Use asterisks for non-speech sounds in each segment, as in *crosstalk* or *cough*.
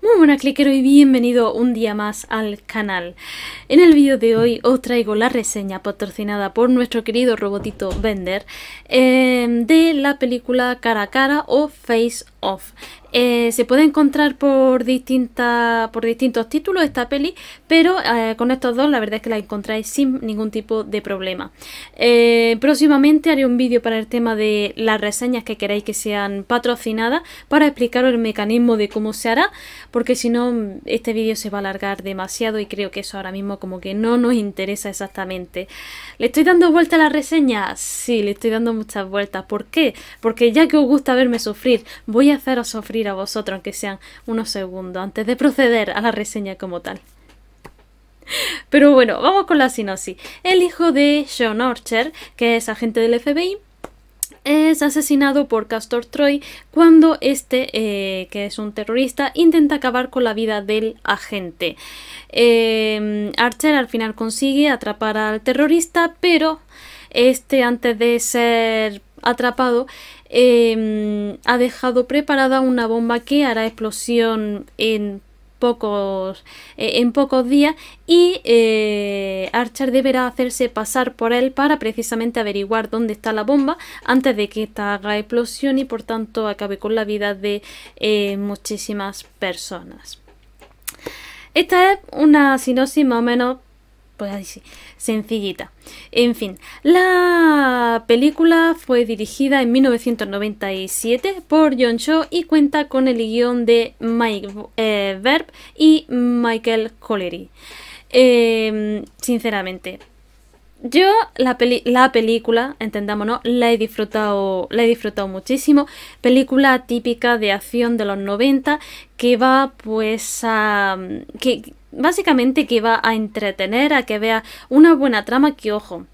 Muy buenas cliquero y bienvenido un día más al canal. En el vídeo de hoy os traigo la reseña patrocinada por nuestro querido robotito Bender em, de la película Cara a Cara o Face Off, eh, se puede encontrar por, distintas por distintos títulos esta peli, pero eh, con estos dos la verdad es que la encontráis sin ningún tipo de problema. Eh, próximamente haré un vídeo para el tema de las reseñas que queráis que sean patrocinadas para explicaros el mecanismo de cómo se hará, porque si no este vídeo se va a alargar demasiado y creo que eso ahora mismo como que no nos interesa exactamente. ¿Le estoy dando vuelta a las reseñas? Sí, le estoy dando muchas vueltas. ¿Por qué? Porque ya que os gusta verme sufrir, voy a haceros sufrir a vosotros, aunque sean unos segundos, antes de proceder a la reseña como tal. Pero bueno, vamos con la sinopsis. El hijo de Sean Archer que es agente del FBI, es asesinado por Castor Troy cuando este, eh, que es un terrorista, intenta acabar con la vida del agente. Em, Archer al final consigue atrapar al terrorista, pero este antes de ser atrapado, em, ha dejado preparada una bomba que hará explosión en pocos e, en pocos días y eh, Archer deberá hacerse pasar por él para precisamente averiguar dónde está la bomba antes de que esta haga explosión y por tanto acabe con la vida de eh, muchísimas personas. Esta es una sinopsis más o menos pues así, sencillita. En fin, la película fue dirigida en 1997 por John Cho y cuenta con el guión de Mike eh, Verb y Michael Coleri. Em, sinceramente, yo la, película, entendámonos, la he disfrutado, la he disfrutado muchísimo. Película típica de acción de los 90 que va pues a... que básicamente que va a entretener, a que vea una buena trama que, ojo,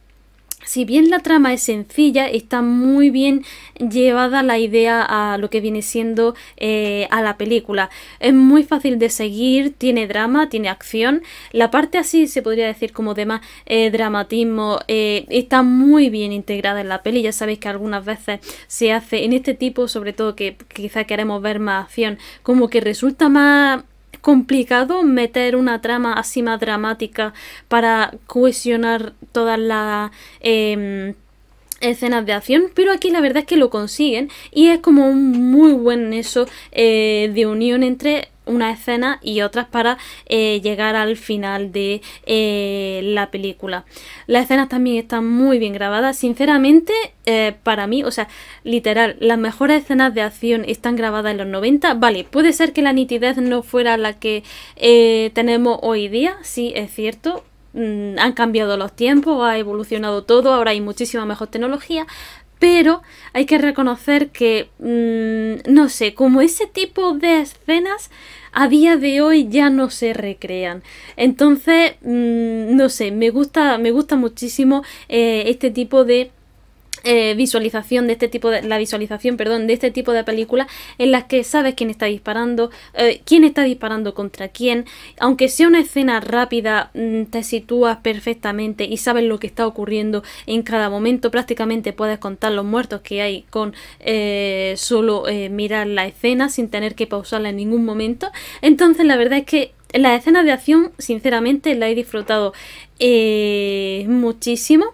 si bien la trama es sencilla, está muy bien llevada la idea a lo que viene siendo eh, a la película. Es muy fácil de seguir, tiene drama, tiene acción. La parte así se podría decir como de más eh, dramatismo eh, está muy bien integrada en la peli. Ya sabéis que algunas veces se hace en este tipo, sobre todo que quizá queremos ver más acción, como que resulta más complicado meter una trama así más dramática para cuestionar toda la... Em, escenas de acción, pero aquí la verdad es que lo consiguen y es como un muy buen eso eh, de unión entre una escena y otras para eh, llegar al final de eh, la película. Las escenas también están muy bien grabadas. Sinceramente, para mí, o sea, literal, las mejores escenas de acción están grabadas en los 90. Vale, puede ser que la nitidez no fuera la que tenemos hoy día, sí, es cierto, Mm, han cambiado los tiempos, ha evolucionado todo, ahora hay muchísima mejor tecnología, pero hay que reconocer que, mm, no sé, como ese tipo de escenas a día de hoy ya no se recrean. Entonces, mm, no sé, me gusta, me gusta muchísimo eh, este tipo de eh, visualización de este tipo de la visualización perdón de este tipo de películas en las que sabes quién está disparando eh, quién está disparando contra quién aunque sea una escena rápida mm, te sitúas perfectamente y sabes lo que está ocurriendo en cada momento prácticamente puedes contar los muertos que hay con eh, solo mirar la escena sin tener que pausarla en ningún momento entonces la verdad es que la escena de acción, sinceramente, la he disfrutado eh, muchísimo.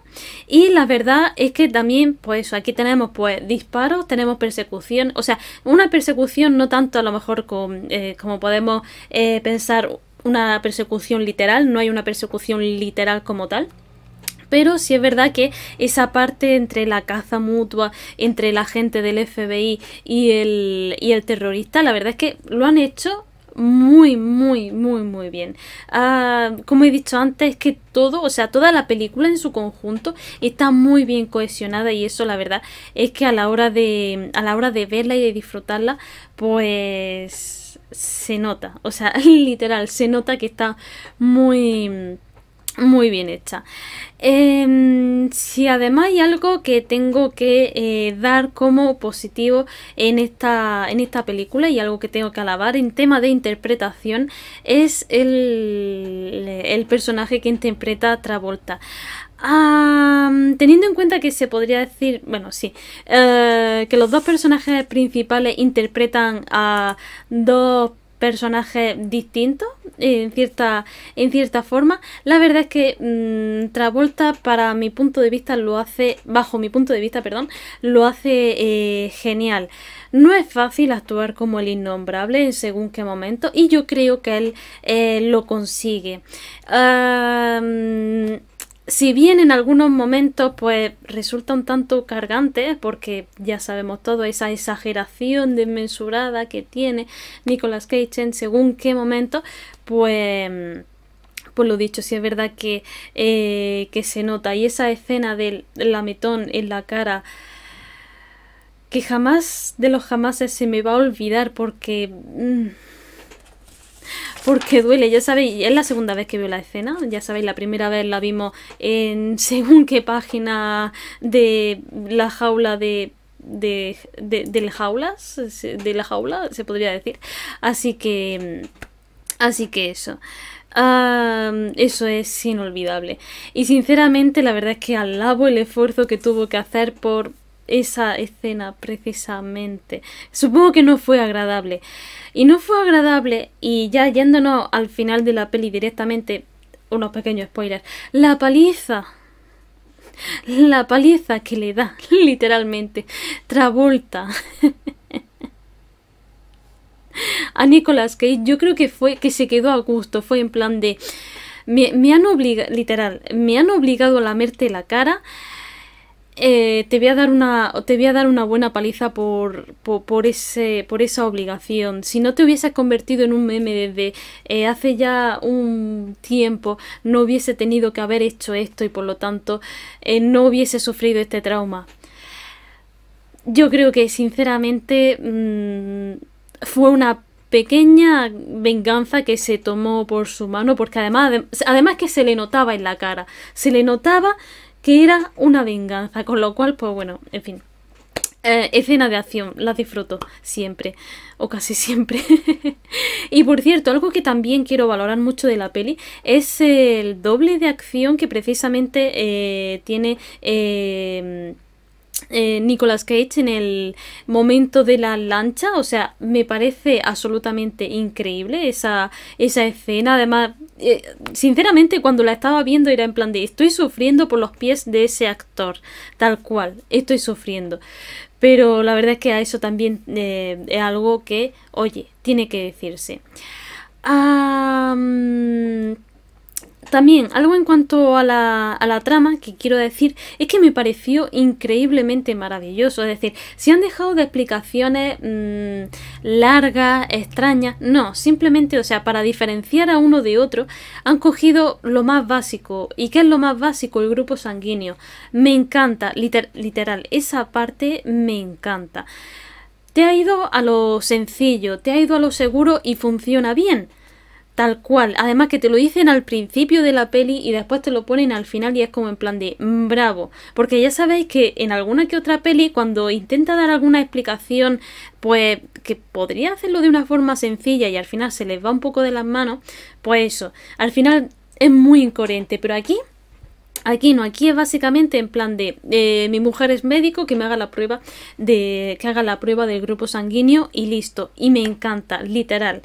Y la verdad es que también, pues aquí tenemos pues disparos, tenemos persecución. O sea, una persecución no tanto a lo mejor eh, como podemos eh, pensar una persecución literal, no hay una persecución literal como tal pero sí es verdad que esa parte entre la caza mutua, entre la gente del FBI y el, y el terrorista, la verdad es que lo han hecho muy, muy, muy, muy bien. Ah, como he dicho antes, que todo, o sea, toda la película en su conjunto está muy bien cohesionada y eso la verdad es que a la hora de, a la hora de verla y de disfrutarla, pues se nota, o sea, *laughs* literal, se nota que está muy muy bien hecha. Em, si además hay algo que tengo que eh, dar como positivo en esta, en esta película y algo que tengo que alabar en tema de interpretación es el, personaje que interpreta Travolta. teniendo en cuenta que se podría decir, bueno, sí, eh, que los dos personajes principales interpretan a dos personajes distintos, en cierta, en cierta forma. La verdad es que mm, Travolta, para mi punto de vista, lo hace, bajo mi punto de vista, perdón, lo hace eh, genial. No es fácil actuar como el innombrable en según qué momento y yo creo que él eh, lo consigue. si bien en algunos momentos pues resultan un tanto cargantes porque ya sabemos todo esa exageración desmesurada que tiene Nicolas Cage en según qué momento pues pues lo dicho, sí es verdad eh, que, se nota. Y esa escena del lametón en la cara, que jamás de los jamás se me va a olvidar porque... Mm, porque duele, ya sabéis, es la segunda vez que veo la escena, ya sabéis, la primera vez la vimos en *laughs* según qué página de la jaula de... De, de, jaulas, de la jaula, se podría decir. Así que, mm, Así que eso. eso es inolvidable. Y sinceramente, la verdad es que alabo el esfuerzo que tuvo que hacer por esa escena precisamente. Supongo que no fue agradable. Y no fue agradable, y ya yéndonos al final de la peli directamente, unos pequeños spoilers. La paliza. La paliza que le da, *laughs* literalmente. Travolta. *laughs* *laughs* a Nicolas Cage, yo creo que fue que se quedó a gusto, fue en plan de me, han obligado, literal, me han obligado a lamerte la cara. Eh, te voy a dar una te dar una buena paliza por, ese por esa obligación si no te hubieses convertido en un meme desde eh, hace ya un tiempo no hubiese tenido que haber hecho esto y por lo tanto eh, no hubiese sufrido este trauma yo creo que sinceramente mm, fue una pequeña venganza que se tomó por su mano, porque además, además que se le notaba en la cara, se le notaba que era una venganza, con lo cual, pues bueno, en fin. Eh, escena de acción, la disfruto siempre, o casi siempre. *laughs* y por cierto, algo que también quiero valorar mucho de la peli es el doble de acción que precisamente eh, tiene... Eh, eh, Nicolas Cage en el momento de la lancha. O sea, me parece absolutamente increíble esa, esa escena. Además, eh, sinceramente, cuando la estaba viendo era en plan de estoy sufriendo por los pies de ese actor. Tal cual, estoy sufriendo. Pero la verdad es que a eso también eh, es algo que, oye, tiene que decirse. También, algo en cuanto a la, trama que quiero decir es que me pareció increíblemente maravilloso. Es decir, se han dejado de explicaciones mm, largas, extrañas. No, simplemente, o sea, para diferenciar a uno de otro, han cogido lo más básico. ¿Y qué es lo más básico? El grupo sanguíneo. Me encanta, literal, esa parte me encanta. Te ha ido a lo sencillo, te ha ido a lo seguro y funciona bien. Tal cual. Además que te lo dicen al principio de la peli y después te lo ponen al final y es como en plan de mm, bravo. Porque ya sabéis que en alguna que otra peli cuando intenta dar alguna explicación pues que podría hacerlo de una forma sencilla y al final se les va un poco de las manos, pues eso. Al final es muy incoherente, pero aquí Aquí no, aquí es básicamente en plan de eh, mi mujer es médico, que me haga la prueba de que haga la prueba del grupo sanguíneo y listo. Y me encanta, literal.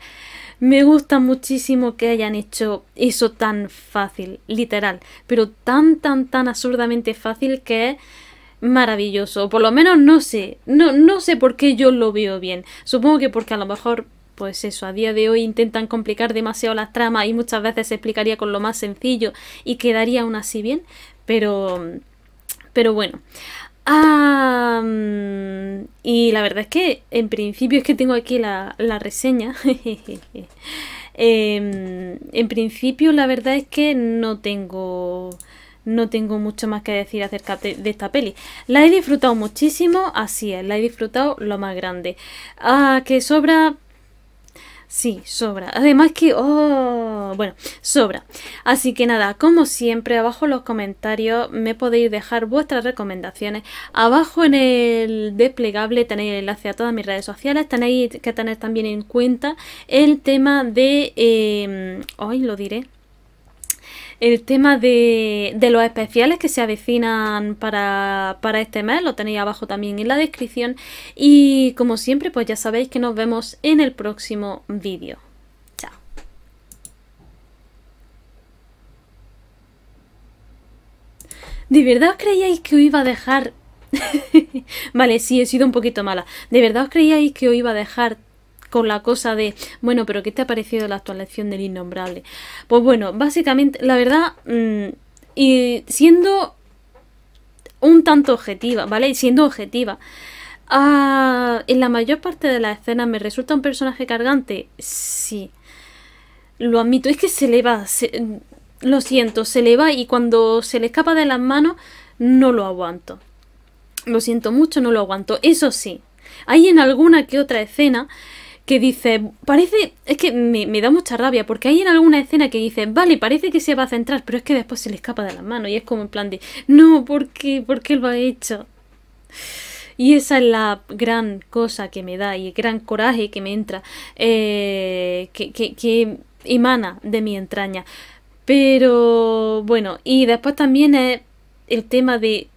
Me gusta muchísimo que hayan hecho eso tan fácil, literal, pero tan, tan, tan absurdamente fácil que es maravilloso. Por lo menos no sé, no, no sé por qué yo lo veo bien. Supongo que porque a lo mejor pues eso, a día de hoy intentan complicar demasiado las tramas y muchas veces se explicaría con lo más sencillo y quedaría aún así bien, pero, pero bueno y la verdad es que en principio es que tengo aquí la, reseña. *laughs* Em, en principio la verdad es que no tengo no tengo mucho más que decir acerca de, esta peli. La he disfrutado muchísimo, así es, la he disfrutado lo más grande. Ah, que sobra Sí, sobra. Además que, oh, bueno, sobra. Así que nada, como siempre, abajo en los comentarios me podéis dejar vuestras recomendaciones. Abajo en el desplegable tenéis el enlace a todas mis redes sociales. Tenéis que tener también en cuenta el tema de... Em, hoy lo diré el tema de, los especiales que se avecinan para, este mes, lo tenéis abajo también en la descripción. Y como siempre, pues ya sabéis que nos vemos en el próximo vídeo. Chao. ¿De verdad os creíais que os iba a dejar... *laughs* vale, sí, he sido un poquito mala. ¿De verdad os creíais que os iba a dejar con la cosa de, bueno, pero ¿qué te ha parecido la actualización del innombrable? Pues bueno, básicamente, la verdad, mm, y siendo un tanto objetiva, ¿vale? Y siendo objetiva, ah, en la mayor parte de las escenas me resulta un personaje cargante, sí, lo admito, es que se le va, mm, lo siento, se le va y cuando se le escapa de las manos, no lo aguanto. Lo siento mucho, no lo aguanto. Eso sí, hay en alguna que otra escena que dice, parece, es que me, da mucha rabia, porque hay en alguna escena que dice, vale, parece que se va a centrar, pero es que después se le escapa de las manos y es como en plan de, no, ¿por qué? ¿Por qué lo ha hecho? Y esa es la gran cosa que me da y el gran coraje que me entra, eh, que, que, que emana de mi entraña. Pero bueno, y después también es el tema de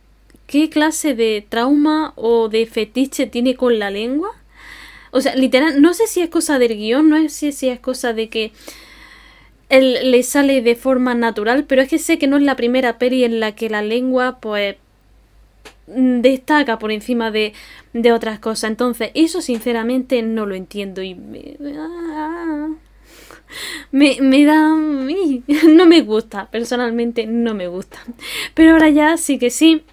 qué clase de trauma o de fetiche tiene con la lengua o sea, literal, no sé si es cosa del guión, no sé si es cosa de que él le sale de forma natural, pero es que sé que no es la primera peli en la que la lengua, pues, mm, destaca por encima de, otras cosas. Entonces, eso sinceramente no lo entiendo y me ah, da... *laughs* no me gusta, personalmente no me gusta. Pero ahora ya sí que sí.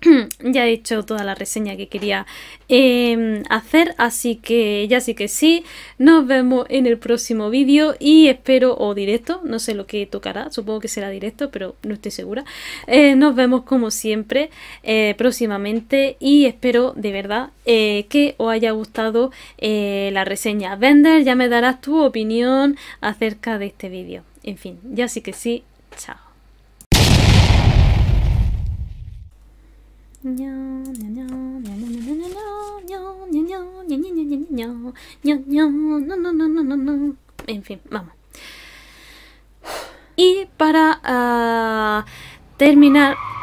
*clears throat* ya he hecho toda la reseña que quería em, hacer, así que ya sí que sí, nos vemos en el próximo vídeo y espero, o directo, no sé lo que tocará, supongo que será directo, pero no estoy segura. Eh, nos vemos como siempre eh, próximamente y espero de verdad eh, que os haya gustado la reseña. Vender, ya me darás tu opinión acerca de este vídeo. En fin, ya sí que sí, chao. no no, no, no, no, no, no. En fin, vamos. Y para ah, terminar